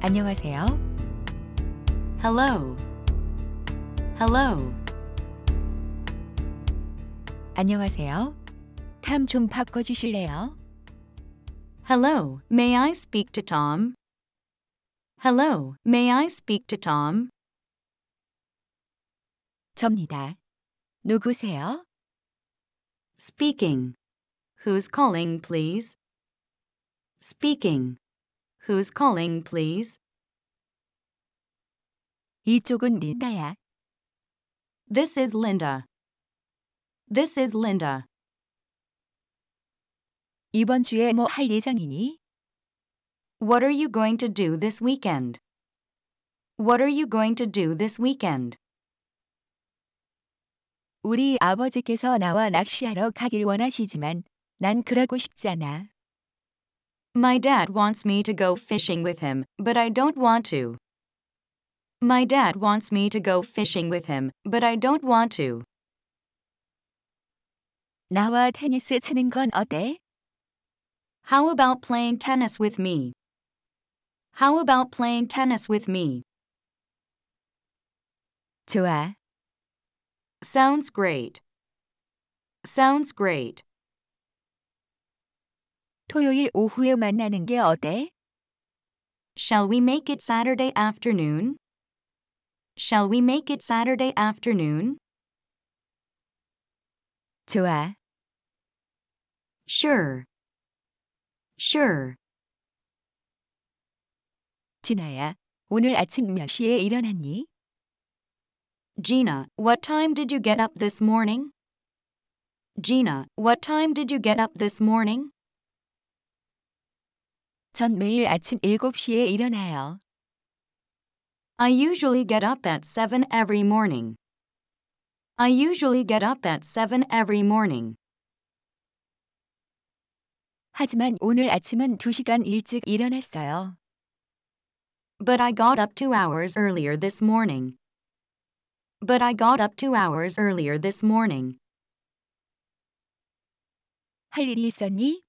안녕하세요. Hello. Hello. 안녕하세요. 탐좀 바꿔 주실래요? Hello, may I speak to Tom? Hello, may I speak to Tom? 접니다. 누구세요? Speaking. Who's calling, please? Speaking. Who's calling, please? 이쪽은 린다야. This is Linda. This is Linda. 이번 주에 뭐 할 예정이니? What are you going to do this weekend? What are you going to do this weekend? 우리 아버지께서 나와 낚시하러 가길 원하시지만 난 그러고 싶지 않아. My dad wants me to go fishing with him, but I don't want to. My dad wants me to go fishing with him, but I don't want to. 나와 테니스 치는 건 어때? How about playing tennis with me? How about playing tennis with me? 좋아. Sounds great. Sounds great. 토요일 오후에 만나는 게 어때? Shall we make it Saturday afternoon? Shall we make it Saturday afternoon? 좋아. Sure. Sure. 진아야, 오늘 아침 몇 시에 일어났니? Gina, what time did you get up this morning? Gina, what time did you get up this morning? 전 매일 아침 7시에 일어나요. I usually get up at 7 every morning. I usually get up at 7 every morning. 하지만 오늘 아침은 2시간 일찍 일어났어요. But I got up 2 hours earlier this morning. But I got up 2 hours earlier this morning. 할 일이 있었니?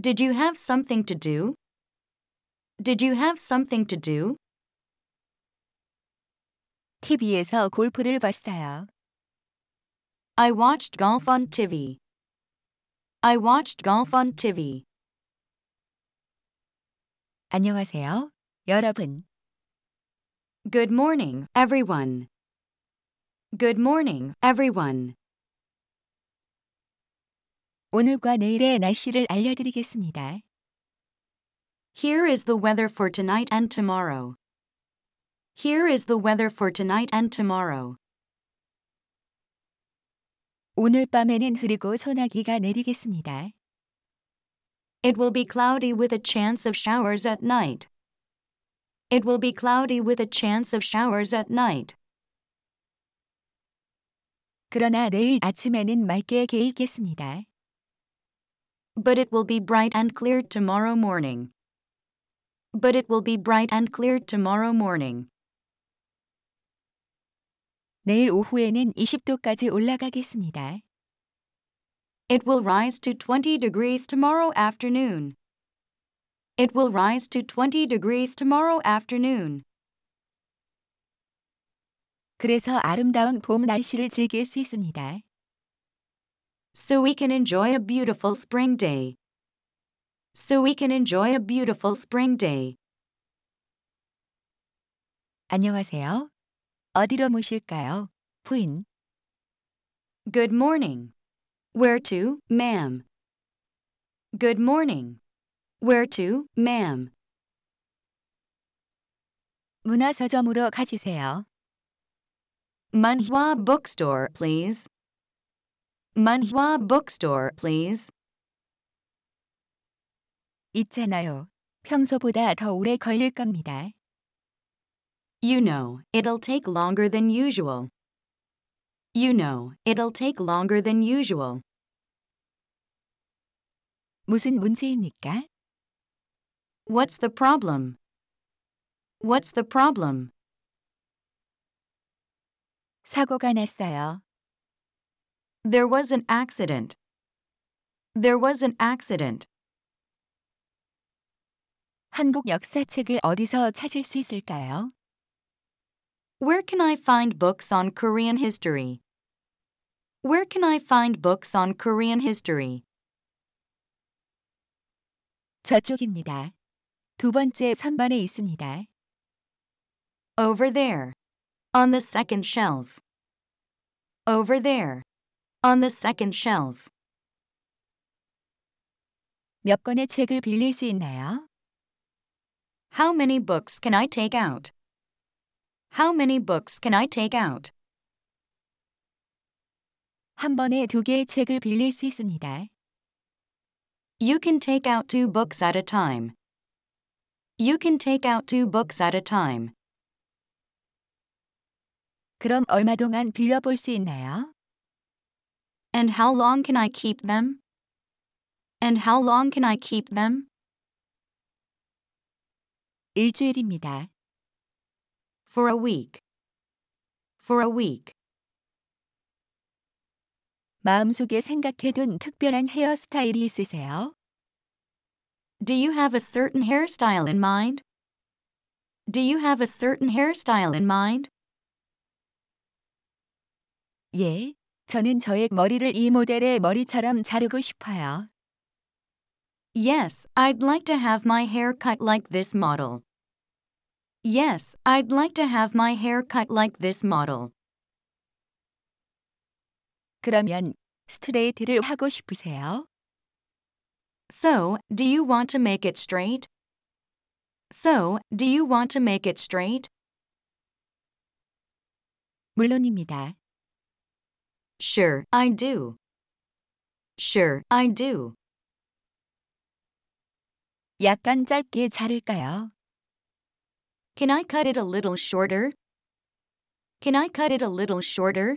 Did you have something to do? Did you have something to do? TV에서 골프를 봤어요. I watched golf on TV. I watched golf on TV. 안녕하세요, 여러분. Good morning, everyone. Good morning, everyone. 오늘과 내일의 날씨를 알려드리겠습니다. Here is the weather for tonight and tomorrow. Here is the weather for tonight and tomorrow. 오늘 밤에는 흐리고 소나기가 내리겠습니다. It will be cloudy with a chance of showers at night. It will be cloudy with a chance of showers at night. 그러나 내일 아침에는 맑게 개이겠습니다. But it will be bright and clear tomorrow morning. But it will be bright and clear tomorrow morning. 내일 오후에는 20도까지 올라가겠습니다. It will rise to 20 degrees tomorrow afternoon. It will rise to 20 degrees tomorrow afternoon. 그래서 아름다운 봄 날씨를 즐길 수 있습니다 so we can enjoy a beautiful spring day. So we can enjoy a beautiful spring day. 안녕하세요. 어디로 모실까요? 부인. Good morning. Where to, ma'am? Good morning. Where to, ma'am? 문화서점으로 가주세요. Manhwa bookstore, please. Manhwa bookstore, please. 있잖아요. 평소보다 더 오래 걸릴 겁니다. You know, it'll take longer than usual. You know, it'll take longer than usual. 무슨 문제입니까? What's the problem? What's the problem? 사고가 났어요. There was an accident. There was an accident. 한국 역사 책을 어디서 찾을 수 있을까요? Where can I find books on Korean history? Where can I find books on Korean history? 저쪽입니다. 두 번째 선반에 있습니다. Over there. On the second shelf. Over there on the second shelf. 몇 권의 책을 빌릴 수 있나요? How many books can I take out? How many books can I take out? 한 번에 두 개의 책을 빌릴 수 있습니다. You can take out two books at a time. You can take out two books at a time. 그럼 얼마 동안 빌려볼 수 있나요? And how long can I keep them? And how long can I keep them? 일주일입니다. For a week. For a week. 마음속에 특별한 헤어스타일이 있으세요? Do you have a certain hairstyle in mind? Do you have a certain hairstyle in mind? 예, 저는 저의 머리를 이 모델의 머리처럼 자르고 싶어요. Yes, I'd like to have my hair cut like this model. Yes, I'd like to have my hair cut like this model. 그러면 스트레이트를 하고 싶으세요? So, do you want to make it straight? So, do you want to make it straight? 물론입니다. Sure, I do. Sure, I do. 약간 짧게 자를까요? Can I cut it a little shorter? Can I cut it a little shorter?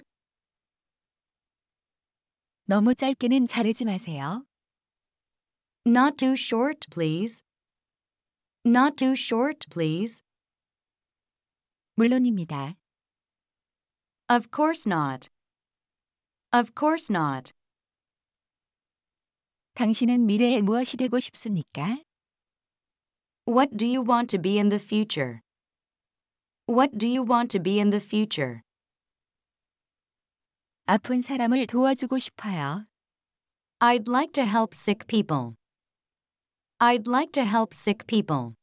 너무 짧게는 자르지 마세요. Not too short, please. Not too short, please. 물론입니다. Of course not. Of course not. 당신은 미래에 무엇이 되고 싶습니까? What do you want to be in the future? What do you want to be in the future? 아픈 사람을 도와주고 싶어요. I'd like to help sick people. I'd like to help sick people.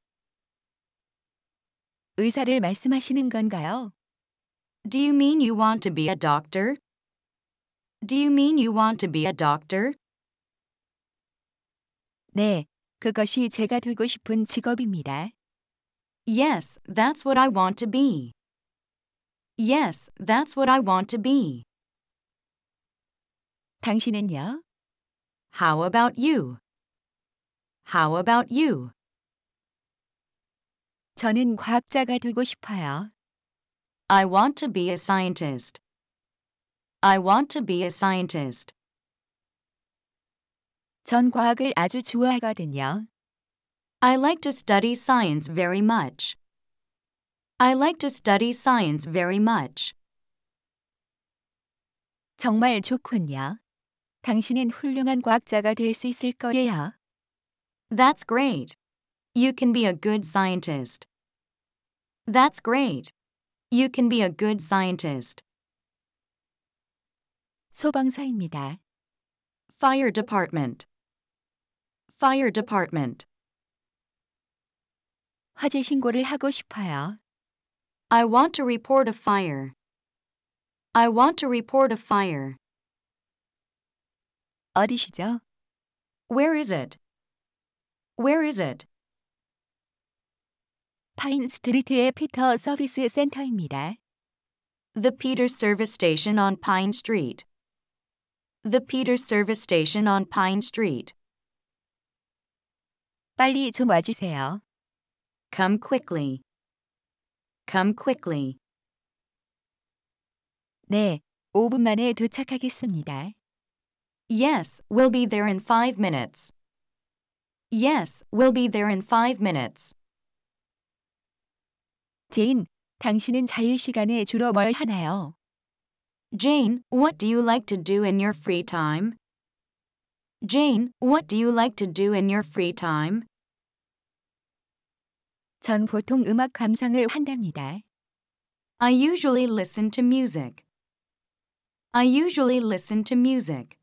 의사를 말씀하시는 건가요? Do you mean you want to be a doctor? Do you mean you want to be a doctor? 네, 그것이 제가 되고 싶은 직업입니다. Yes, that's what I want to be. Yes, that's what I want to be. 당신은요? How about you? How about you? 저는 과학자가 되고 싶어요. I want to be a scientist. I want to be a scientist. 전 과학을 아주 좋아하거든요. I like to study science very much. I like to study science very much. 정말 좋군요. 당신은 훌륭한 과학자가 될 수 있을 거예요. That's great. You can be a good scientist. That's great. You can be a good scientist. 소방서입니다. Fire department. Fire department. 화재 신고를 하고 싶어요. I want to report a fire. I want to report a fire. 어디시죠? Where is it? Where is it? 파인 스트리트의 피터 서비스 센터입니다. The Peter Service Station on Pine Street the Peters Service Station on Pine Street. 빨리 좀 와주세요. Come quickly. Come quickly. 네, 5분 만에 도착하겠습니다. Yes, we'll be there in 5 minutes. Yes, we'll be there in 5 minutes. 제인, 당신은 자유 시간에 주로 뭘 하나요? Jane, what do you like to do in your free time? Jane, what do you like to do in your free time? 전 보통 음악 감상을 한답니다. I usually listen to music. I usually listen to music.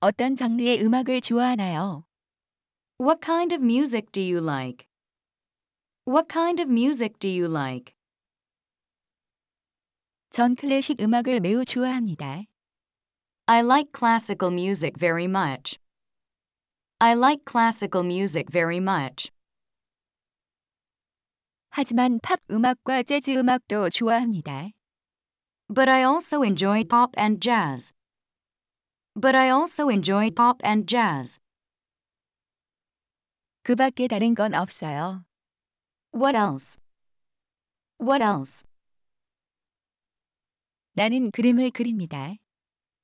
어떤 장르의 음악을 좋아하나요? What kind of music do you like? What kind of music do you like? 전 클래식 음악을 매우 좋아합니다. I like classical music very much. I like classical music very much. 하지만 팝 음악과 재즈 음악도 좋아합니다. But I also enjoy pop and jazz. But I also enjoy pop and jazz. 그 밖에 다른 건 없어요. What else? What else? 나는 그림을 그립니다.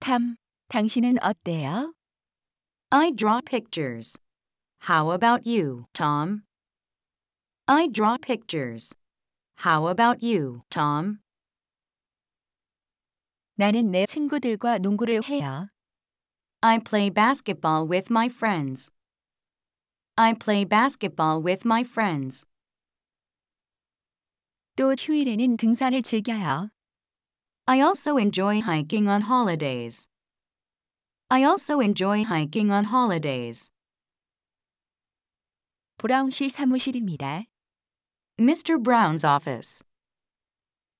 탐, 당신은 어때요? I draw pictures. How about you, Tom? I draw pictures. How about you, Tom? 나는 내 친구들과 농구를 해요. I play basketball with my friends. I play basketball with my friends. 또 휴일에는 등산을 즐겨요. I also enjoy hiking on holidays. I also enjoy hiking on holidays. 브라운실 사무실입니다. Mr. Brown's office.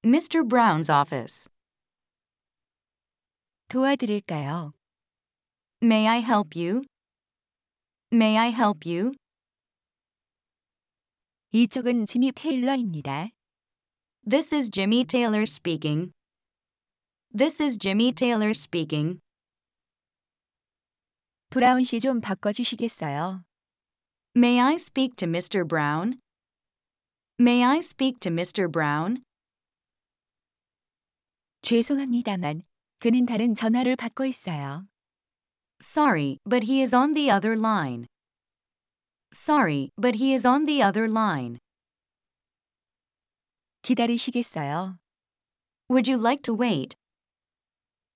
Mr. Brown's office. 도와드릴까요? May I help you? May I help you? 이쪽은 지미 테일러입니다. This is Jimmy Taylor speaking. This is Jimmy Taylor speaking. 브라운 씨 좀 바꿔 주시겠어요? May I speak to Mr. Brown? May I speak to Mr. Brown? 죄송합니다만 그는 다른 전화를 받고 있어요. Sorry, but he is on the other line. Sorry, but he is on the other line. 기다리시겠어요? Would you like to wait?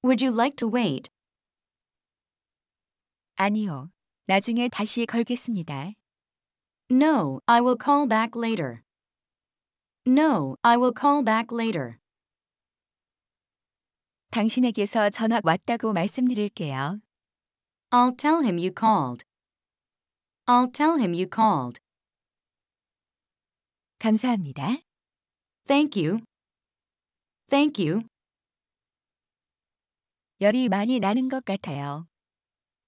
Would you like to wait? 아니요. 나중에 다시 걸겠습니다. No, I will call back later. No, I will call back later. 당신에게서 전화 왔다고 말씀드릴게요. I'll tell him you called. I'll tell him you called. 감사합니다. Thank you. Thank you. 열이 많이 나는 것 같아요.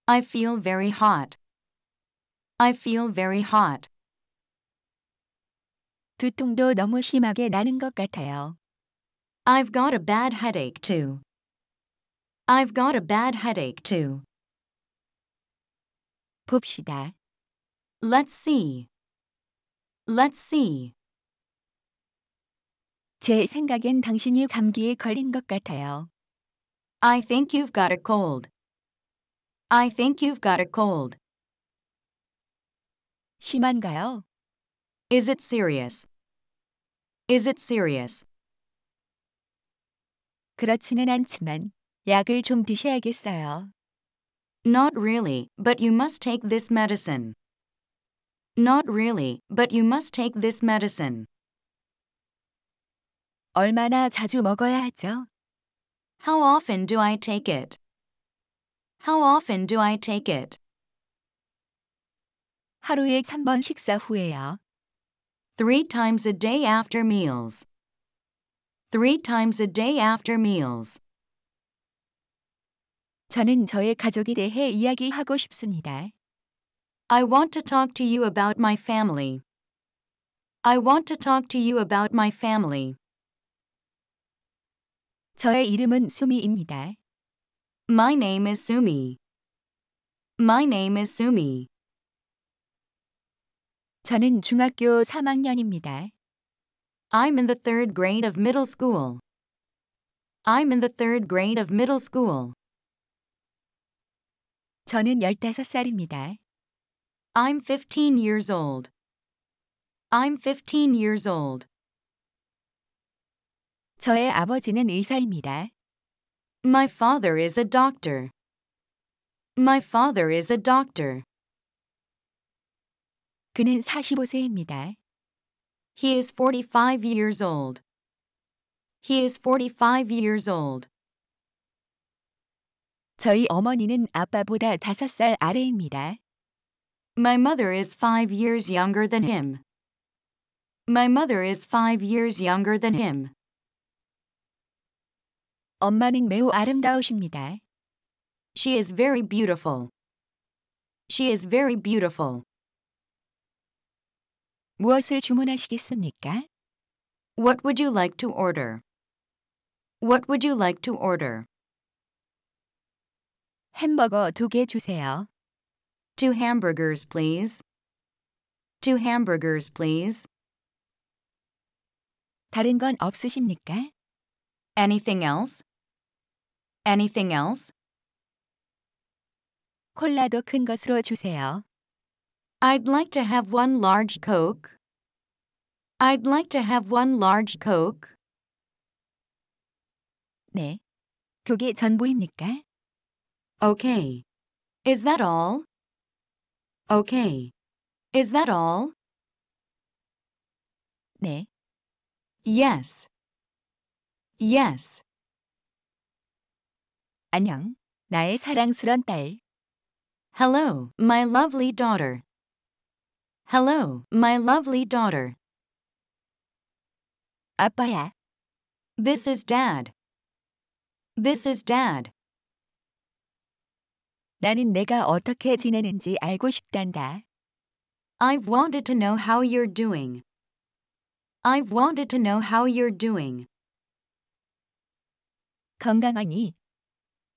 I feel very hot. I feel very hot. 두통도 너무 심하게 나는 것 같아요. I've got a bad headache too. I've got a bad headache too. 봅시다. Let's see. Let's see. 제 생각엔 당신이 감기에 걸린 것 같아요. I think you've got a cold. I think you've got a cold. 심한가요? Is it serious? Is it serious? 그렇지는 않지만 약을 좀 드셔야겠어요. Not really, but you must take this medicine. Not really, but you must take this medicine. 얼마나 자주 먹어야 하죠? How often do I take it? How often do I take it? 하루에 3번 식사 후에야. Three times a day after meals. Three times a day after meals. 저는 저의 가족에 대해 이야기하고 싶습니다. I want to talk to you about my family. I want to talk to you about my family. 저의 이름은 수미입니다. My name is Sumi. My name is Sumi. 저는 중학교 3학년입니다. I'm in the third grade of middle school. I'm in the third grade of middle school. 저는 15살입니다. I'm 15 years old. I'm 15 years old. 저의 아버지는 의사입니다. My father is a doctor. My father is a doctor. 그는 45세입니다. He is 45 years old. He is 45 years old. 저희 어머니는 아빠보다 5살 아래입니다. My mother is 5 years younger than him. My mother is 5 years younger than him. 엄마는 매우 아름다우십니다. She is very beautiful. She is very beautiful. 무엇을 주문하시겠습니까? What would you like to order? What would you like to order? 햄버거 두 개 주세요. Two hamburgers, please. Two hamburgers, please. 다른 건 없으십니까? Anything else? Anything else? 콜라도 큰 것으로 주세요. I'd like to have one large Coke. I'd like to have one large Coke. 네. 그게 전부입니까? Okay. Is that all? Okay. Is that all? 네. Yes. Yes. 안녕, 나의 사랑스런 딸. Hello, my lovely daughter. Hello, my lovely daughter. 아빠야. This is dad. This is dad. 나는 내가 어떻게 지내는지 알고 싶단다. I've wanted to know how you're doing. I've wanted to know how you're doing. 건강하니?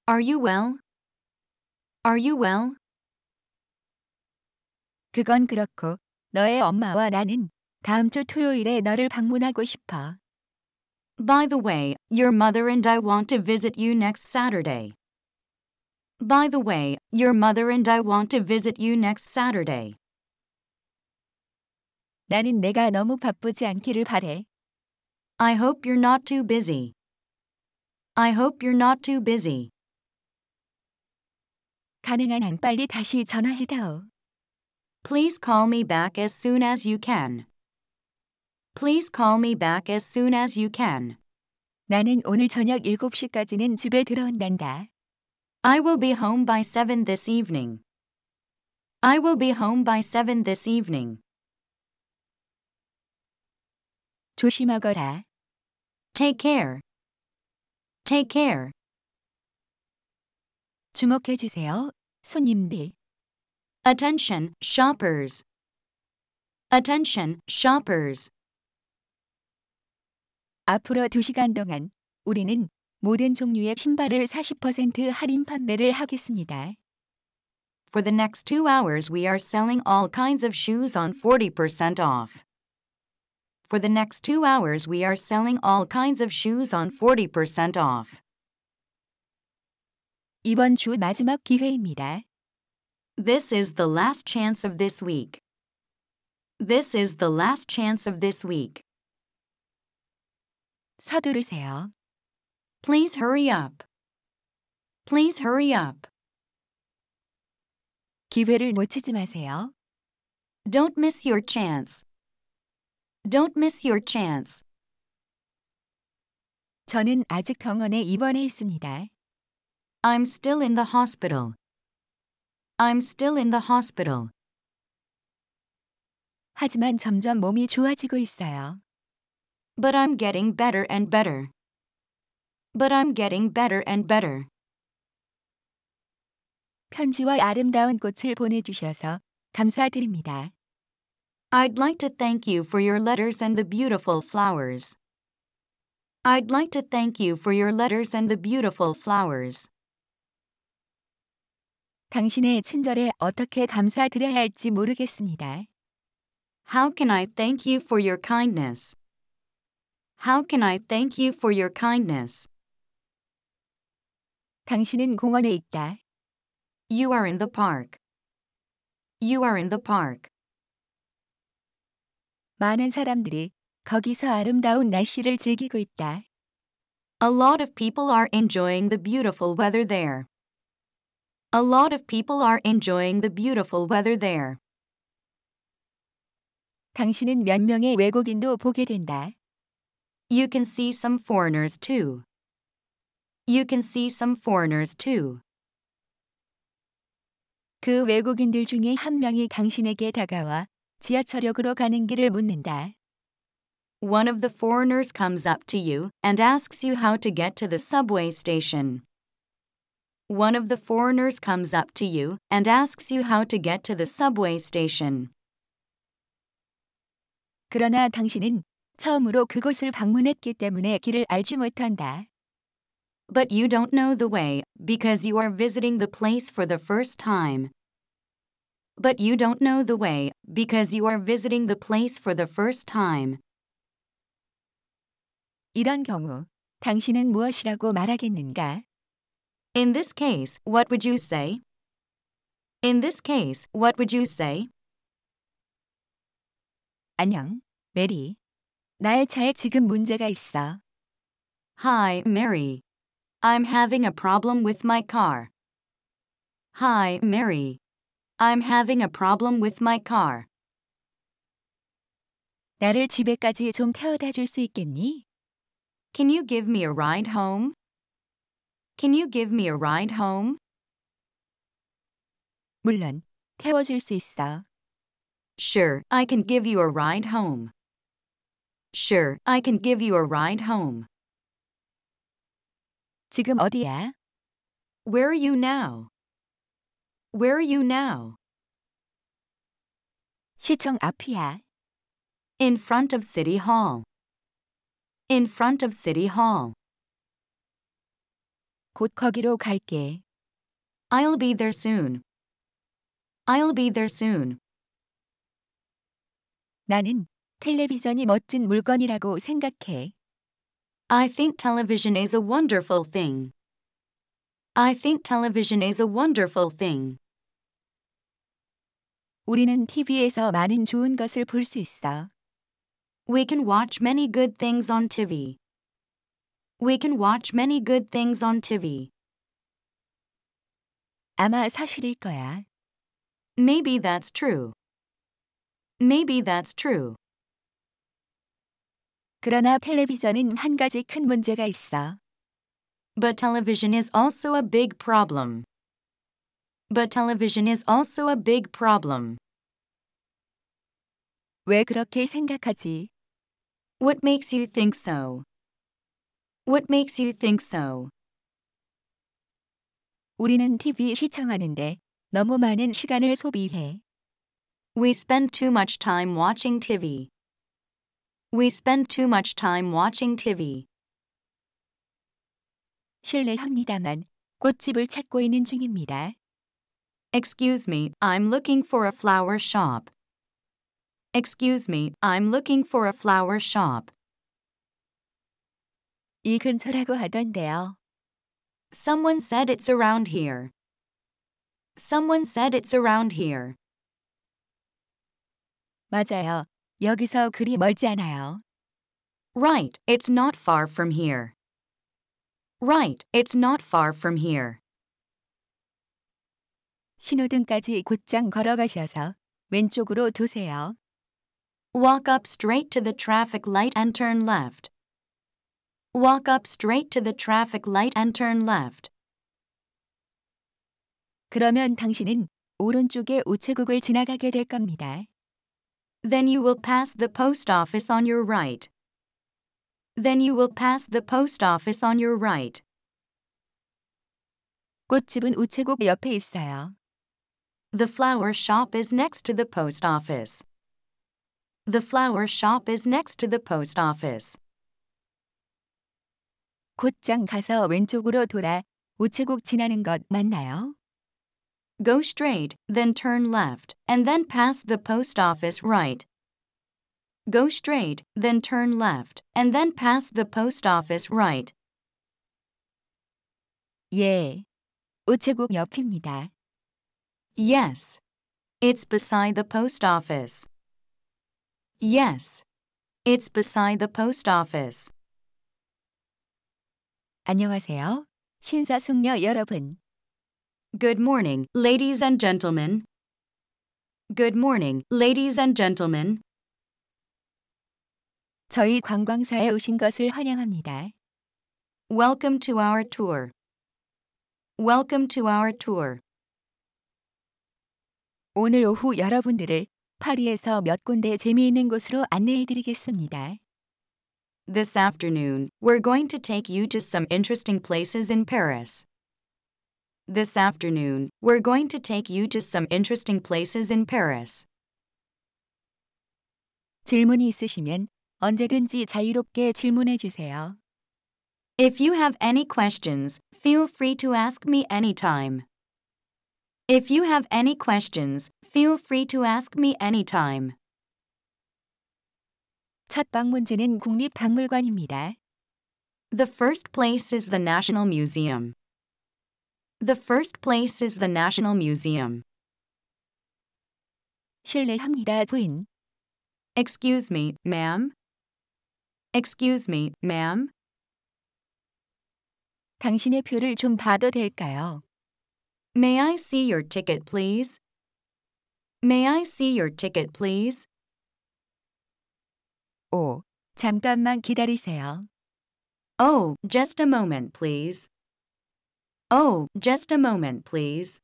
Are you well? Are you well? 그건 그렇고 너의 엄마와 나는 다음 주 토요일에 너를 방문하고 싶어. By the way, your mother and I want to visit you next Saturday. By the way, your mother and I want to visit you next Saturday. 나는 내가 너무 바쁘지 않기를 바래. I hope you're not too busy. I hope you're not too busy. 가능한 한 빨리 다시 전화해다오. Please call me back as soon as you can. Please call me back as soon as you can. 나는 오늘 저녁 7시까지는 집에 들어온단다. I will be home by 7 this evening. I will be home by 7 this evening. 조심하거라. Take care. Take care. 주목해 주세요. 손님들. Attention, shoppers. Attention, shoppers. 앞으로 2시간 동안 우리는 모든 종류의 신발을 40% 할인 판매를 하겠습니다. For the next 2 hours we are selling all kinds of shoes on 40% off. For the next 2 hours we are selling all kinds of shoes on 40% off. 이번 주 마지막 기회입니다. This is the last chance of this week. This is the last chance of this week. 서두르세요. Please hurry up. Please hurry up. 기회를 놓치지 마세요. Don't miss your chance. Don't miss your chance. 저는 아직 병원에 입원해 있습니다. I'm still in the hospital. I'm still in the hospital. 하지만 점점 몸이 좋아지고 있어요. But I'm getting better and better. But I'm getting better and better. 편지와 아름다운 꽃을 보내주셔서 감사드립니다. I'd like to thank you for your letters and the beautiful flowers. I'd like to thank you for your letters and the beautiful flowers. 당신의 친절에 어떻게 감사드려야 할지 모르겠습니다. How can I thank you for your kindness? How can I thank you for your kindness? 당신은 공원에 있다. You are in the park. You are in the park. 많은 사람들이 거기서 아름다운 날씨를 즐기고 있다. A lot of people are enjoying the beautiful weather there. A lot of people are enjoying the beautiful weather there. 당신은 몇 명의 외국인도 보게 된다. You can see some foreigners too. You can see some foreigners too. 그 외국인들 중에 한 명이 당신에게 다가와 지하철역으로 가는 길을 묻는다. One of the foreigners comes up to you and asks you how to get to the subway station one of the foreigners comes up to you and asks you how to get to the subway station. 그러나 당신은 처음으로 그곳을 방문했기 때문에 길을 알지 못한다. But you don't know the way because you are visiting the place for the first time. But you don't know the way because you are visiting the place for the first time. 이런 경우 당신은 무엇이라고 말하겠는가? In this case, what would you say? In this case, what would you say? 안녕, 메리. 나의 차에 지금 문제가 있어. Hi, Mary. I'm having a problem with my car. Hi, Mary. I'm having a problem with my car. 나를 집에까지 좀 태워다 줄 수 있겠니? Can you give me a ride home? Can you give me a ride home? 물론, 태워줄 수 있어. Sure, I can give you a ride home. Sure, I can give you a ride home. 지금 어디야? Where are you now? Where are you now? 시청 앞이야. In front of City Hall. In front of City Hall. 곧 거기로 갈게. I'll be there soon. I'll be there soon. 나는 텔레비전이 멋진 물건이라고 생각해. I think television is a wonderful thing. I think television is a wonderful thing. 우리는 TV에서 많은 좋은 것을 볼 수 있어. We can watch many good things on TV. We can watch many good things on TV. 아마 사실일 거야. Maybe that's true. Maybe that's true. 그러나 텔레비전은 한 가지 큰 문제가 있어. But television is also a big problem. But television is also a big problem. 왜 그렇게 생각하지? What makes you think so? What makes you think so? 우리는 TV 시청하는데 너무 많은 시간을 소비해. We spend too much time watching TV. We spend too much time watching TV. 실례합니다만 꽃집을 찾고 있는 중입니다. Excuse me, I'm looking for a flower shop. Excuse me, I'm looking for a flower shop. 이 근처라고 하던데요. Someone said it's around here. Someone said it's around here. 맞아요. 여기서 그리 멀지 않아요. Right, it's not far from here. Right, it's not far from here. 신호등까지 곧장 걸어가셔서 왼쪽으로 두세요. Walk up straight to the traffic light and turn left. Walk up straight to the traffic light and turn left. 그러면 당신은 오른쪽에 우체국을 지나가게 될 겁니다. Then you will pass the post office on your right. Then you will pass the post office on your right. 꽃집은 우체국 옆에 있어요. The flower shop is next to the post office. The flower shop is next to the post office. 곧장 가서 왼쪽으로 돌아 우체국 지나는 것 맞나요? Go straight, then turn left, and then pass the post office right. Go straight, then turn left, and then pass the post office right. 예. 우체국 옆입니다. Yes. It's beside the post office. Yes. It's beside the post office. 안녕하세요. 신사숙녀 여러분. Good morning, ladies and gentlemen. Good morning, ladies and gentlemen. 저희 관광사에 오신 것을 환영합니다. Welcome to our tour. Welcome to our tour. 오늘 오후 여러분들을 파리에서 몇 군데 재미있는 곳으로 안내해 드리겠습니다. This afternoon, we're going to take you to some interesting places in Paris. This afternoon, we're going to take you to some interesting places in Paris. 질문이 있으시면 언제든지 자유롭게 질문해 주세요. If you have any questions, feel free to ask me anytime. If you have any questions, feel free to ask me anytime. 첫 방문지는 국립박물관입니다. The first place is the National Museum. The first place is the National Museum. 실례합니다, 부인. Excuse me, ma'am. Excuse me, ma'am. 당신의 표를 좀 봐도 될까요? May I see your ticket, please? May I see your ticket, please? 5. 잠깐만 기다리세요. Oh, just a moment, please. Oh, just a moment, please.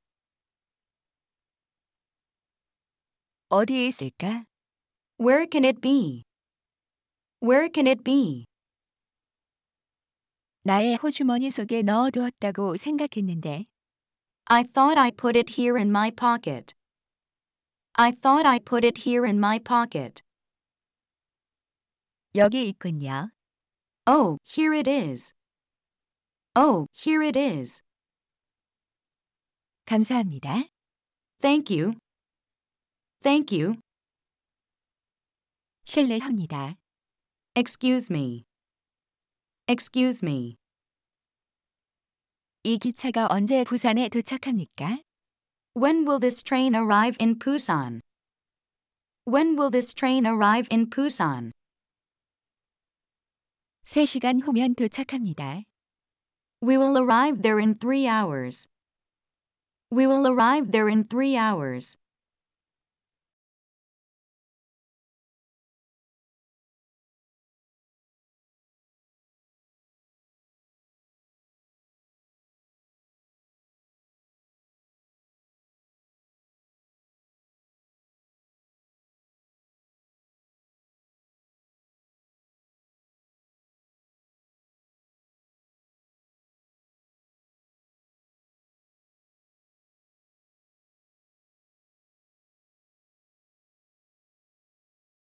어디에 있을까? Where can it be? Where can it be? 나의 호주머니 속에 넣어두었다고 생각했는데. I thought I put it here in my pocket. I thought I put it here in my pocket. 여기 있군요. Oh, here it is. Oh, here it is. 감사합니다. Thank you. Thank you. 실례합니다. Excuse me. Excuse me. 이 기차가 언제 부산에 도착합니까? When will this train arrive in Busan? When will this train arrive in Busan? 3시간 후면 도착합니다. We will arrive there in 3 hours. We will arrive there in 3 hours.